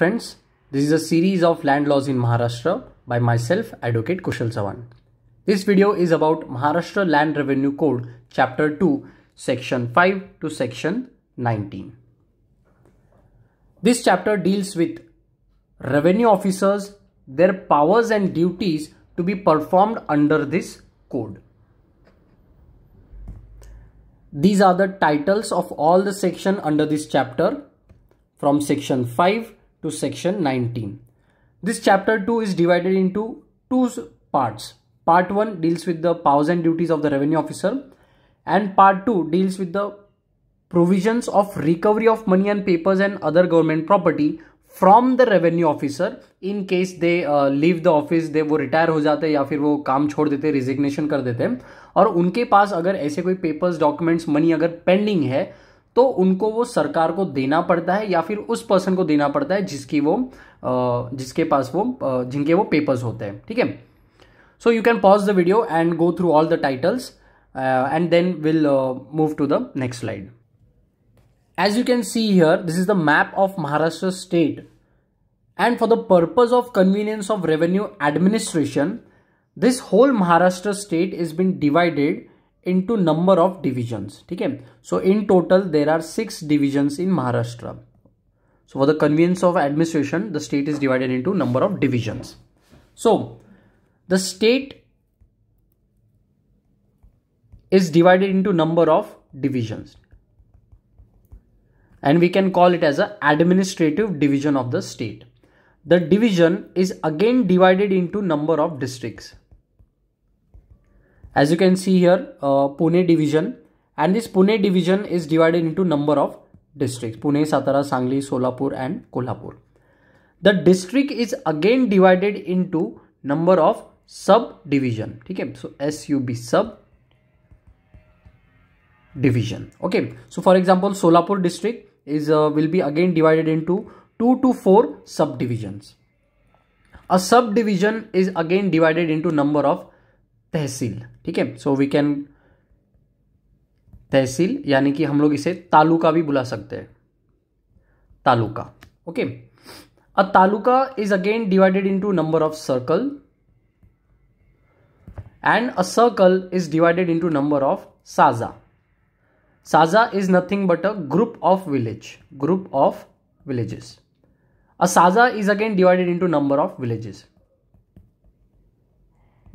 friends, this is a series of land laws in Maharashtra by myself, Advocate Kushal Savan. This video is about Maharashtra Land Revenue Code, Chapter 2, Section 5 to Section 19. This chapter deals with revenue officers, their powers and duties to be performed under this code. These are the titles of all the section under this chapter from section 5 to section 19. This chapter 2 is divided into two parts. Part 1 deals with the powers and duties of the revenue officer and part 2 deals with the provisions of recovery of money and papers and other government property from the revenue officer in case they uh, leave the office they वो retire ho jate ya fir wo kaam chhod dete resignation kar dete aur unke paas agar aise koi papers documents money agar pending hai तो उनको वो सरकार को देना पड़ता है या फिर उस पर्सन को देना पड़ता है जिसकी वो जिसके पास वो जिनके वो पेपर्स होते हैं ठीक है so you can pause the video and go through all the titles and then will move to the next slide as you can see here this is the map of Maharashtra state and for the purpose of convenience of revenue administration this whole Maharashtra state is been divided into number of divisions Okay, so in total there are six divisions in Maharashtra so for the convenience of administration the state is divided into number of divisions so the state is divided into number of divisions and we can call it as a administrative division of the state the division is again divided into number of districts as you can see here uh, Pune division and this Pune division is divided into number of districts Pune, Satara, Sangli, Solapur and Kolhapur. The district is again divided into number of subdivision. Okay, so SUB sub division. Okay, so for example, Solapur district is uh, will be again divided into two to four subdivisions. A subdivision is again divided into number of tehsil ठीक है so we can तहसील यानी कि हम लोग इसे तालुका भी बुला सकते हैं taluka okay a taluka is again divided into number of circle and a circle is divided into number of saja saja is nothing but a group of village group of villages a saja is again divided into number of villages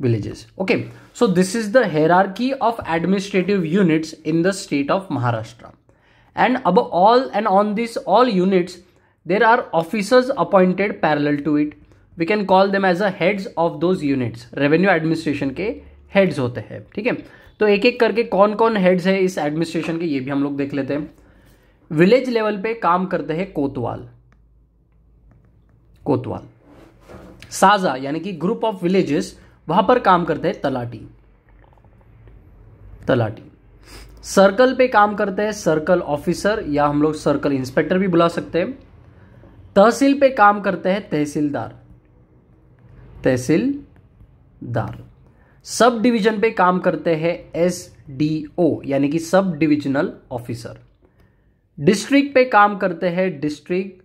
villages okay so this is the hierarchy of administrative units in the state of maharashtra and above all and on this all units there are officers appointed parallel to it we can call them as a heads of those units revenue administration ke heads hote हैं theek hai to ek ek karke kon kon heads hai is administration ke ye bhi hum log dekh lete hain village level pe kaam karte हैं kotwal kotwal saza yani ki group of villages वहां पर काम करते हैं talati talati circle पे काम करते हैं सर्कल ऑफिसर या हम लोग सर्कल इंस्पेक्टर भी बुला सकते हैं तहसील पे काम करते हैं तहसीलदार तहसीलदार सब डिवीजन पे काम करते हैं एस डी ओ यानी कि सब डिविजनल ऑफिसर डिस्ट्रिक्ट पे काम करते हैं district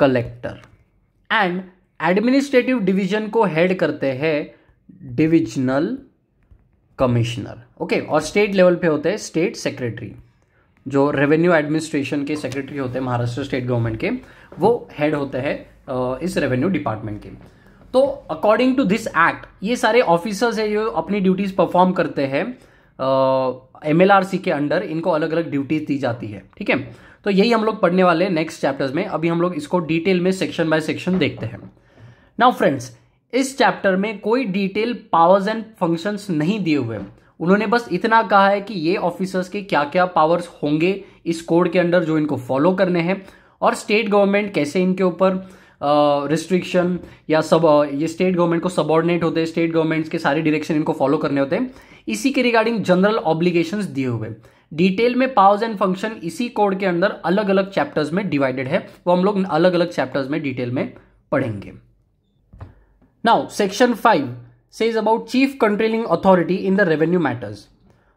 collector and administrative division को हेड करते हैं डिविजनल कमिश्नर ओके और स्टेट लेवल पे होते हैं स्टेट सेक्रेटरी जो रेवेन्यू एडमिनिस्ट्रेशन के सेक्रेटरी होते हैं महाराष्ट्र स्टेट गवर्नमेंट के वो हेड होते हैं इस रेवेन्यू डिपार्टमेंट के तो अकॉर्डिंग टू दिस एक्ट ये सारे ऑफिसर्स है जो अपनी ड्यूटीज परफॉर्म करते हैं एम के अंडर इनको अलग अलग ड्यूटीज दी जाती है ठीक है तो यही हम लोग पढ़ने वाले नेक्स्ट चैप्टर्स में अभी हम लोग इसको डिटेल में सेक्शन बाय सेक्शन देखते हैं नाउ फ्रेंड्स इस चैप्टर में कोई डिटेल पावर्स एंड फंक्शंस नहीं दिए हुए उन्होंने बस इतना कहा है कि ये ऑफिसर्स के क्या क्या पावर्स होंगे इस कोड के अंदर जो इनको फॉलो करने हैं और स्टेट गवर्नमेंट कैसे इनके ऊपर रिस्ट्रिक्शन uh, या सब uh, ये स्टेट गवर्नमेंट को सबॉर्डिनेट होते हैं स्टेट गवर्नमेंट्स के सारे डायरेक्शन इनको फॉलो करने होते हैं इसी के रिगार्डिंग जनरल ऑब्लिगेशंस दिए हुए डिटेल में पावर्स एंड फंक्शन इसी कोड के अंदर अलग अलग चैप्टर्स में डिवाइडेड है वो हम लोग अलग अलग चैप्टर्स में डिटेल में पढ़ेंगे नाउ सेक्शन फाइव से is about chief controlling authority in the revenue matters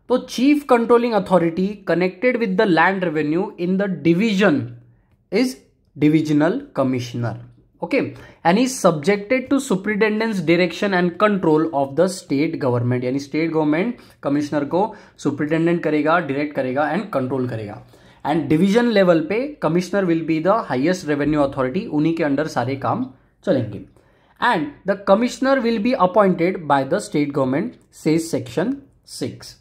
तो chief controlling authority connected with the land revenue in the division is divisional commissioner okay and is subjected to superintendence direction and control of the state government यानी state government commissioner को superintendent करेगा direct करेगा and control करेगा and division level पे commissioner will be the highest revenue authority उन्हीं के under सारे काम चलेंगे and the commissioner will be appointed by the state government says section 6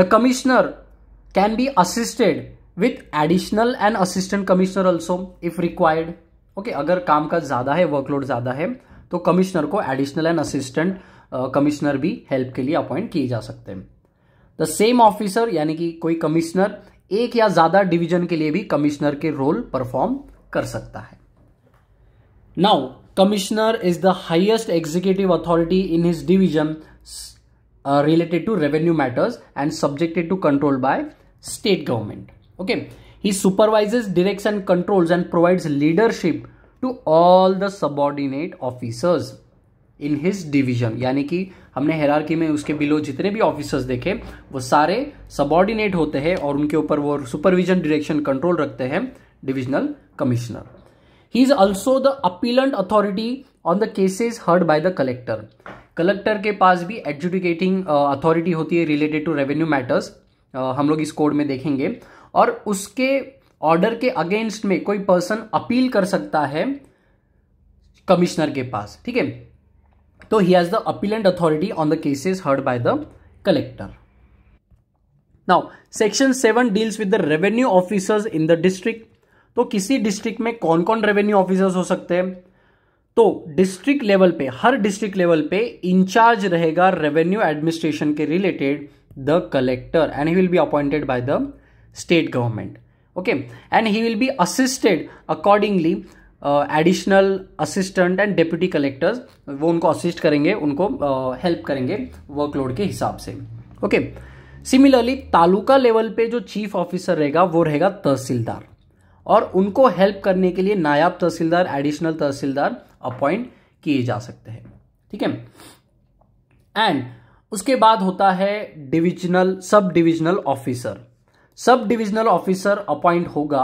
the commissioner can be assisted with additional and assistant commissioner also if required okay agar kaam ka zyada hai workload zyada hai to commissioner ko additional and assistant uh, commissioner bhi help ke liye appoint kiye ja sakte hain the same officer yani ki koi commissioner ek ya zyada division ke liye bhi commissioner ke role perform kar sakta hai now Commissioner is the highest executive authority in his division uh, related to revenue matters and subjected to control by state government. Okay. He supervises, directs and controls and provides leadership to all the subordinate officers in his division यानी कि हमने hierarchy में उसके below जितने भी officers देखे वो सारे सबॉर्डिनेट होते हैं और उनके ऊपर वो सुपरविजन डायरेक्शन कंट्रोल रखते हैं divisional commissioner He is also the appealant authority on the cases heard by the collector. Collector के पास भी एडजुडिकेटिंग अथॉरिटी uh, होती है रिलेटेड टू रेवेन्यू मैटर्स हम लोग इस कोड में देखेंगे और उसके ऑर्डर के अगेंस्ट में कोई पर्सन अपील कर सकता है कमिश्नर के पास ठीक है तो he has the appellate authority on the cases heard by the collector now section seven deals with the revenue officers in the district तो किसी डिस्ट्रिक्ट में कौन कौन रेवेन्यू ऑफिसर्स हो सकते हैं तो डिस्ट्रिक्ट लेवल पे हर डिस्ट्रिक्ट लेवल पे इंचार्ज रहेगा रेवेन्यू एडमिनिस्ट्रेशन के related the collector and he will be appointed by the state government okay and he will be assisted accordingly additional assistant and deputy collectors वो उनको assist करेंगे उनको help uh, करेंगे workload के हिसाब से ओके सिमिलरली तालुका लेवल पे जो चीफ ऑफिसर रहेगा वो रहेगा तहसीलदार और उनको हेल्प करने के लिए नायाब तहसीलदार एडिशनल तहसीलदार अपॉइंट किए जा सकते हैं ठीक है एंड उसके बाद होता है divisional sub divisional officer sub divisional officer appoint होगा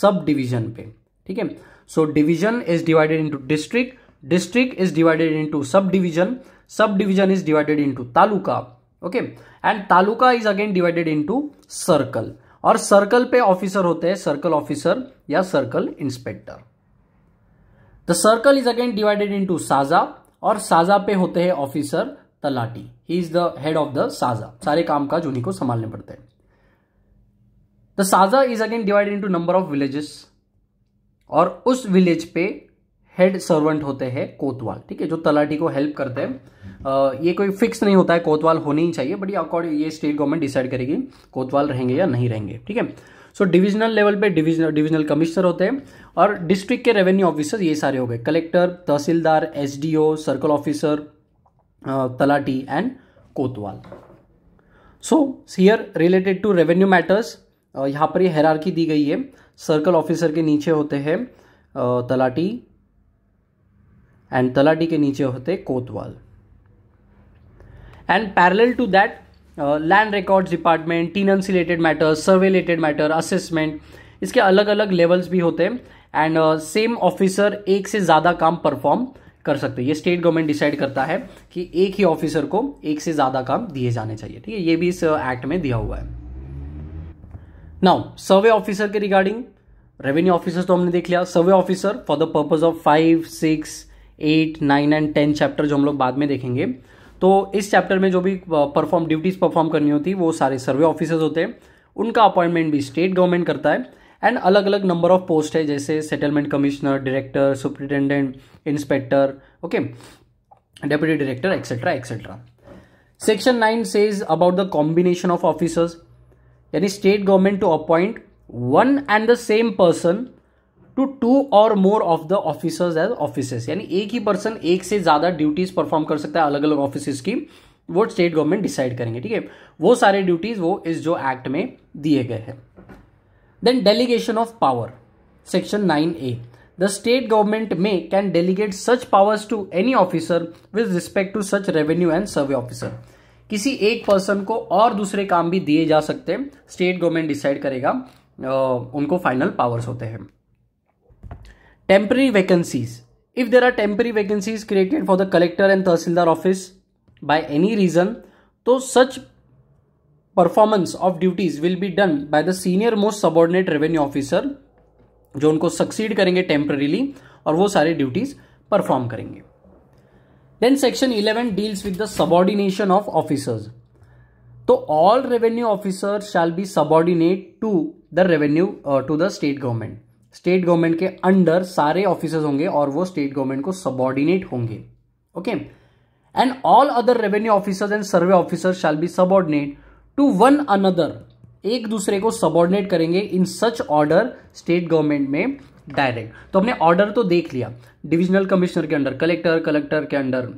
सब डिवीजन पे ठीक है so division is divided into district district is divided into sub division sub division is divided into taluka okay and taluka is again divided into circle और circle पे officer होते हैं circle officer या circle inspector the circle is again divided into saja और साजा पे होते हैं officer talathi he is the head of the saja सारे काम काज उन्हीं को संभालने पड़ते हैं the saja is again divided into number of villages और उस विलेज पे हेड सर्वेंट होते हैं कोतवाल ठीक है जो तलाटी को हेल्प करते हैं ये कोई फिक्स नहीं होता है कोतवाल होने ही चाहिए बट ये अकॉर्डिंग ये स्टेट गवर्नमेंट डिसाइड करेगी कोतवाल रहेंगे या नहीं रहेंगे ठीक है सो डिविजनल लेवल पे डिविजनल डिविजनल कमिश्नर होते हैं और डिस्ट्रिक्ट के रेवेन्यू ऑफिसर ये सारे हो गए कलेक्टर तहसीलदार एस circle officer talathi and kotwal so here related to revenue matters यहाँ पर ये हेरारकी दी गई है सर्कल ऑफिसर के नीचे होते हैं तलाटी एंड तलाडी के नीचे होते kotwal and parallel to that land records department सी related matter survey related matter assessment इसके अलग अलग लेवल्स भी होते हैं एंड सेम ऑफिसर एक से ज़्यादा काम परफॉर्म कर सकते ये स्टेट गवर्नमेंट डिसाइड करता है कि एक ही ऑफिसर को एक से ज़्यादा काम दिए जाने चाहिए ठीक है ये भी इस एक्ट uh, में दिया हुआ है नाउ सर्वे ऑफिसर के रिगार्डिंग रेवेन्यू ऑफिसर तो हमने देख लिया survey officer for the purpose of five six eight nine and ten chapter जो हम लोग बाद में देखेंगे तो इस चैप्टर में जो भी परफॉर्म ड्यूटीज परफॉर्म करनी होती वो सारे सर्वे ऑफिसर्स होते हैं उनका अपॉइंटमेंट भी स्टेट गवर्नमेंट करता है एंड अलग अलग नंबर ऑफ पोस्ट है जैसे settlement commissioner director superintendent inspector okay deputy director etcetera etcetera section nine says about the combination of officers यानी state government to appoint one and the same person to two और more of the officers as office यानी एक ही person एक से ज़्यादा duties perform कर सकता है अलग अलग ऑफिस की वो स्टेट गवर्नमेंट डिसाइड करेंगे ठीक है वो सारे ड्यूटीज़ वो इस जो एक्ट में दिए गए हैं then delegation of power section nine A the state government may can delegate such powers to any officer with respect to such revenue and survey officer किसी एक पर्सन को और दूसरे काम भी दिए जा सकते हैं स्टेट गवर्नमेंट डिसाइड करेगा उनको फाइनल पावर्स होते हैं temporary vacancies if there are temporary vacancies created for the collector and tehsildar office by any reason तो such performance of duties will be done by the senior most subordinate revenue officer जो उनको succeed करेंगे temporarily और वो सारे duties perform करेंगे then section eleven deals with the subordination of officers तो all revenue officer shall be subordinate to the revenue to the state government state government के under सारे ऑफिसर्स होंगे और वो स्टेट गवर्नमेंट को सबॉर्डिनेट होंगे okay and all other revenue officers and survey officer shall be subordinate to one another एक दूसरे को सबॉर्डिनेट करेंगे in such order state government में डायरेक्ट तो हमने ऑर्डर तो देख लिया डिविजनल कमिश्नर के अंडर कलेक्टर कलेक्टर के अंडर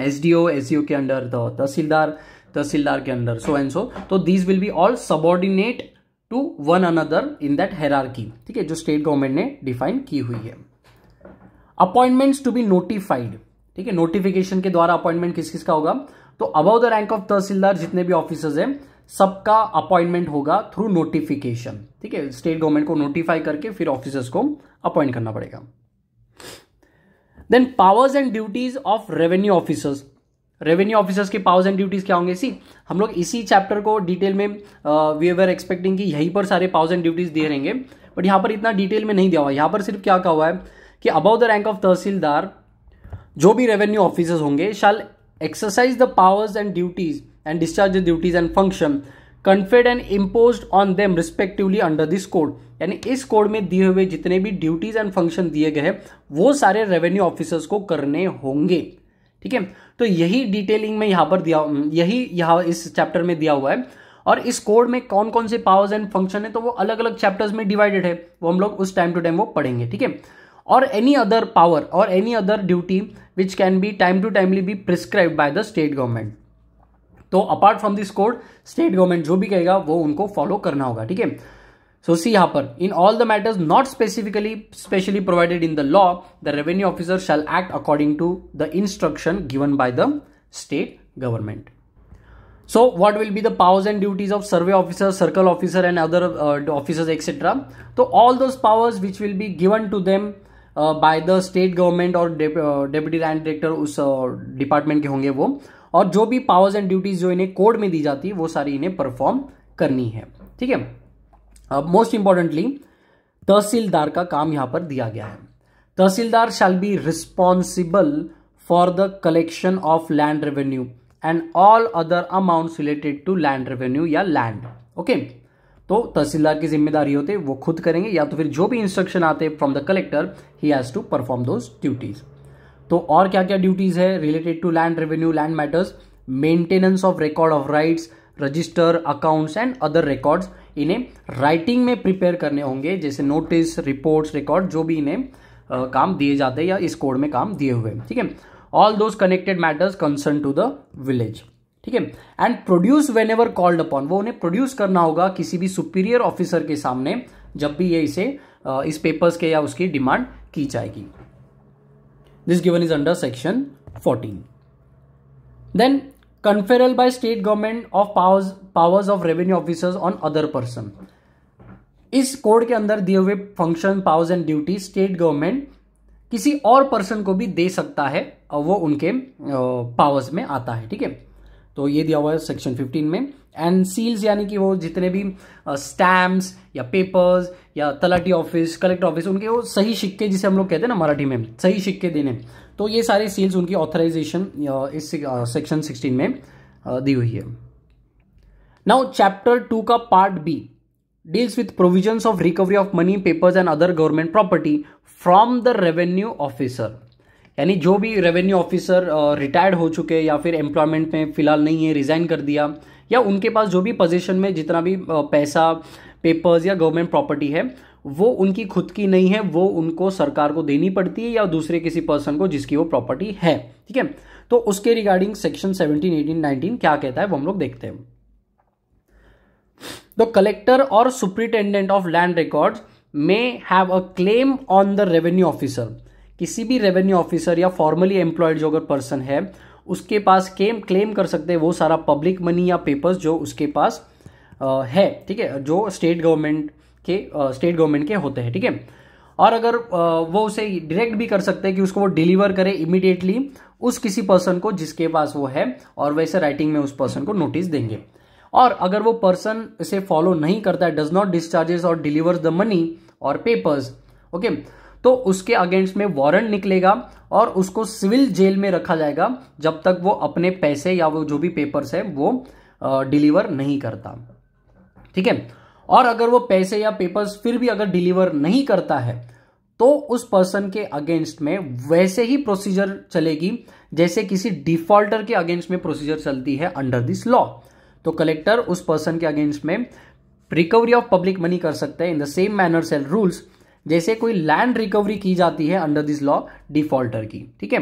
एसडीओ एसडीओ e के अंडर तो तहसीलदार तहसीलदार के अंडर सो एंड सो तो these will be all subordinate to one another in that hierarchy ठीक है जो स्टेट गवर्नमेंट ने डिफाइन की हुई है अपॉइंटमेंट्स टू बी नोटिफाइड ठीक है नोटिफिकेशन के द्वारा अपॉइंटमेंट किस किस का होगा तो अब द रैंक ऑफ तहसीलदार जितने भी ऑफिसर्स हैं सबका अपॉइंटमेंट होगा थ्रू नोटिफिकेशन ठीक है स्टेट गवर्नमेंट को नोटिफाई करके फिर ऑफिसर्स को अपॉइंट करना पड़ेगा then powers and duties of revenue officers revenue officers के पावर्स एंड ड्यूटीज़ क्या होंगे सी हम लोग इसी चैप्टर को डिटेल में वी आर एक्सपेक्टिंग कि यहीं पर सारे पावर्स एंड ड्यूटीज़ दे रहेंगे बट यहाँ पर इतना डिटेल में नहीं दिया हुआ यहाँ पर सिर्फ क्या कहा हुआ है कि above the rank of tehsildar जो भी रेवेन्यू ऑफिसर्स होंगे shall exercise the powers and duties and discharge the duties and function conferred and impose on them respectively under this code यानी इस कोड में दिए हुए जितने भी ड्यूटीज़ एंड फंक्शन दिए गए हैं वो सारे रेवेन्यू ऑफिसर्स को करने होंगे ठीक है तो यही डिटेलिंग में यहां पर दिया यही यहां इस चैप्टर में दिया हुआ है और इस कोड में कौन कौन से पावर्स एंड फंक्शन है तो वो अलग अलग चैप्टर्स में डिवाइडेड है वो हम लोग उस टाइम टू टाइम वो पढ़ेंगे ठीक है और एनी अदर पावर और any other duty which can be time to timely be prescribe by the state government तो apart from this code state government जो भी कहेगा वो उनको फॉलो करना होगा ठीक है सो सी यहां पर in all the matters not specifically specially provided in the law the revenue officer shall act according to the instruction given by the state government so what will be the powers and duties of survey officer circle officer and other officer etcetera तो all those powers which will be given to them by the state government और deputy land director उस department के होंगे वो और जो भी powers and duties जो इन्हें कोड में दी जाती है वो सारी इन्हें परफॉर्म करनी है ठीक है मोस्ट इंपॉर्टेंटली तहसीलदार का काम यहां पर दिया गया है tehsildar shall be responsible for the collection of land revenue and all other amount related to land revenue या लैंड ओके तो तहसीलदार की जिम्मेदारी होते वो खुद करेंगे या तो फिर जो भी इंस्ट्रक्शन आते from the collector he has to perform those duties तो और क्या क्या ड्यूटीज है related to land revenue land matters maintenance of record of rights register accounts and other records इन्हें राइटिंग में प्रिपेयर करने होंगे जैसे नोटिस रिपोर्ट्स रिकॉर्ड जो भी इन्हें काम दिए जाते हैं या इस कोड में काम दिए हुए ठीक है all those connected matters concern to the village ठीक है and produce whenever called upon वो उन्हें प्रोड्यूस करना होगा किसी भी सुपीरियर ऑफिसर के सामने जब भी ये इसे इस पेपर्स के या उसकी डिमांड की जाएगी this given is under section 14 then conferral by state government of powers powers of revenue officers on other person इस कोड के अंदर दिए हुए function powers and duty state government किसी और पर्सन को भी दे सकता है और वो उनके पावर्स में आता है ठीक है तो ये दिया हुआ है सेक्शन 15 में एंड सील्स यानी कि वो जितने भी स्टैम्प्स या पेपर्स या तलाटी ऑफिस कलेक्टर ऑफिस उनके वो सही सिक्के जिसे हम लोग कहते हैं ना मराठी में सही सिक्के देने तो ये सारे सील्स उनकी ऑथराइजेशन इस सेक्शन सिक्सटीन में दी हुई है नाउ चैप्टर टू का part B deals with provision of recovery of money papers and other government property from the revenue officer यानी जो भी रेवेन्यू ऑफिसर रिटायर्ड हो चुके या फिर एम्प्लॉयमेंट में फ़िलहाल नहीं है रिज़ाइन कर दिया या उनके पास जो भी पोजीशन में जितना भी पैसा पेपर्स या गवर्नमेंट प्रॉपर्टी है वो उनकी खुद की नहीं है वो उनको सरकार को देनी पड़ती है या दूसरे किसी पर्सन को जिसकी वो प्रॉपर्टी है ठीक है तो उसके regarding section seventeen eighteen nineteen क्या कहता है वो हम लोग देखते हैं द कलेक्टर और superintendent of land record may have a claim on the revenue officer किसी भी रेवेन्यू ऑफिसर या फॉर्मली एम्प्लॉयड जो अगर पर्सन है उसके पास केम क्लेम कर सकते हैं वो सारा पब्लिक मनी या पेपर्स जो उसके पास आ, है ठीक है जो स्टेट गवर्नमेंट के स्टेट गवर्नमेंट के होते हैं ठीक है ठीके? और अगर आ, वो उसे डायरेक्ट भी कर सकते हैं कि उसको वो डिलीवर करे इमिडिएटली उस किसी पर्सन को जिसके पास वो है और वैसे राइटिंग में उस पर्सन को नोटिस देंगे और अगर वो पर्सन इसे फॉलो नहीं करता है डज नॉट डिस्चार्जेस और डिलीवर द मनी और पेपर्स ओके okay? तो उसके अगेंस्ट में वारंट निकलेगा और उसको सिविल जेल में रखा जाएगा जब तक वो अपने पैसे या वो जो भी पेपर्स है वो डिलीवर नहीं करता ठीक है और अगर वो पैसे या पेपर्स फिर भी अगर डिलीवर नहीं करता है तो उस पर्सन के अगेंस्ट में वैसे ही प्रोसीजर चलेगी जैसे किसी डिफॉल्टर के अगेंस्ट में प्रोसीजर चलती है अंडर दिस लॉ तो कलेक्टर उस पर्सन के अगेंस्ट में रिकवरी ऑफ पब्लिक मनी कर सकते हैं in the same manners and rules जैसे कोई लैंड रिकवरी की जाती है अंडर दिस लॉ डिफॉल्टर की ठीक है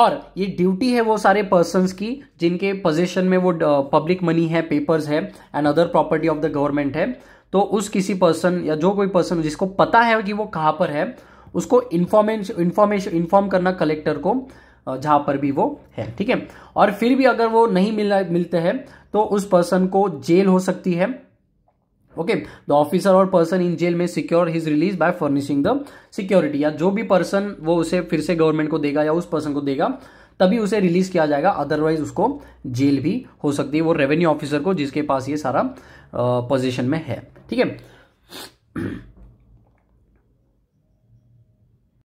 और ये ड्यूटी है वो सारे पर्सन की जिनके पोजिशन में वो पब्लिक uh, मनी है पेपर्स है and other property of the government है तो उस किसी पर्सन या जो कोई पर्सन जिसको पता है कि वो कहाँ पर है उसको इन्फॉर्मेशन इन्फॉर्मेशन इन्फॉर्म करना कलेक्टर को uh, जहां पर भी वो है ठीक है और फिर भी अगर वो नहीं मिला मिलते हैं तो उस पर्सन को जेल हो सकती है ओके द ऑफिसर और पर्सन इन जेल में secure his release by furnishing the security या जो भी पर्सन वो उसे फिर से गवर्नमेंट को देगा या उस पर्सन को देगा तभी उसे रिलीज किया जाएगा अदरवाइज उसको जेल भी हो सकती है वो रेवेन्यू ऑफिसर को जिसके पास ये सारा पोजिशन में है ठीक है